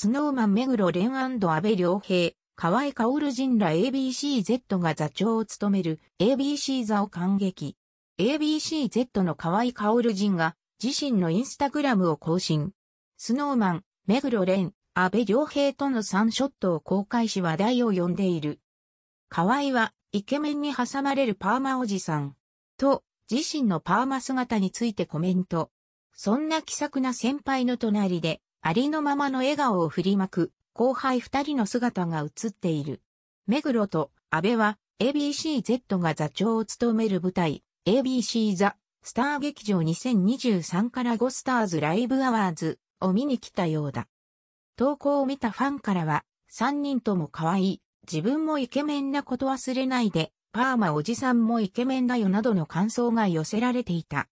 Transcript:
スノーマン目黒蓮安部良平、河合薫ンら ABCZ が座長を務める ABC 座を感激。ABCZ の河合薫ンが自身のインスタグラムを更新。スノーマン、目黒蓮、安部良平との3ショットを公開し話題を呼んでいる。河合はイケメンに挟まれるパーマおじさん。と、自身のパーマ姿についてコメント。そんな気さくな先輩の隣で、ありのままの笑顔を振りまく、後輩二人の姿が映っている。目黒と安倍は ABCZ が座長を務める舞台 ABC ザ・スター劇場2023からゴスターズライブアワーズを見に来たようだ。投稿を見たファンからは三人とも可愛い、自分もイケメンなこと忘れないで、パーマおじさんもイケメンだよなどの感想が寄せられていた。